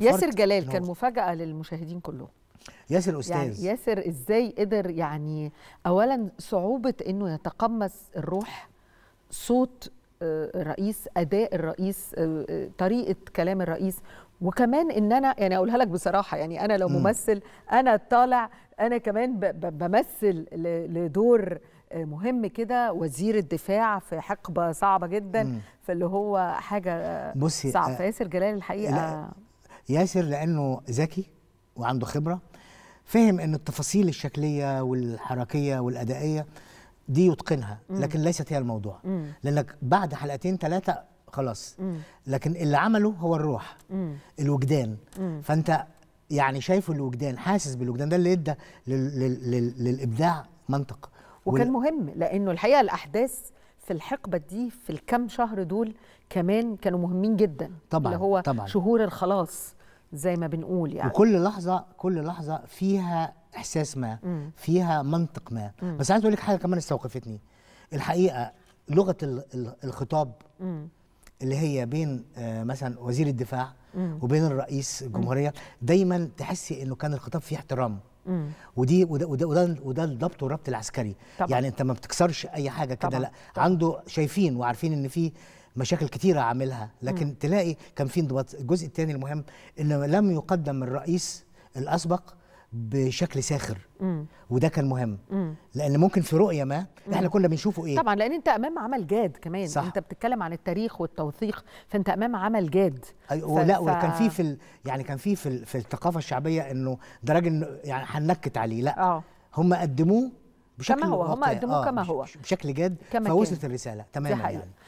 ياسر جلال كان مفاجأة للمشاهدين كلهم ياسر يعني أستاذ يعني ياسر إزاي قدر يعني أولا صعوبة أنه يتقمص الروح صوت آه، الرئيس أداء الرئيس آه، آه، طريقة كلام الرئيس وكمان ان انا يعني اقولها لك بصراحه يعني انا لو ممثل انا طالع انا كمان بمثل لدور مهم كده وزير الدفاع في حقبه صعبه جدا فاللي هو حاجه صعبه ياسر جلال الحقيقه ياسر لانه ذكي وعنده خبره فهم ان التفاصيل الشكليه والحركيه والادائيه دي يتقنها لكن ليست هي الموضوع لانك بعد حلقتين ثلاثه خلاص لكن اللي عمله هو الروح الوجدان فانت يعني شايفه الوجدان حاسس بالوجدان ده اللي ادى للابداع منطق وكان مهم لانه الحقيقه الاحداث في الحقبه دي في الكام شهر دول كمان كانوا مهمين جدا طبعا اللي هو طبعا شهور الخلاص زي ما بنقول يعني وكل لحظه كل لحظه فيها احساس ما مم. فيها منطق ما مم. بس عايز اقول لك حاجه كمان استوقفتني الحقيقه لغه الخطاب مم. اللي هي بين آه، مثلا وزير الدفاع وبين الرئيس الجمهوريه دايما تحسي انه كان الخطاب فيه احترام ودي وده وده وده, وده الضبط والربط العسكري طبعا. يعني انت ما بتكسرش اي حاجه كده لا طبعا. عنده شايفين وعارفين ان في مشاكل كتيره عاملها لكن م. تلاقي كان في انضباط الجزء الثاني المهم ان لم يقدم الرئيس الاسبق بشكل ساخر وده كان مهم مم. لان ممكن في رؤيه ما احنا كنا بنشوفه ايه طبعا لان انت امام عمل جاد كمان صح. انت بتتكلم عن التاريخ والتوثيق فانت امام عمل جاد أيوة ف... لا ف... وكان في في ال... يعني كان في في, ال... في الثقافه الشعبيه انه ده راجل يعني هنكت عليه لا آه. هم قدموه بشكل كما هو هم قدموه آه كما هو بشكل جاد فوصلت الرساله تماما يعني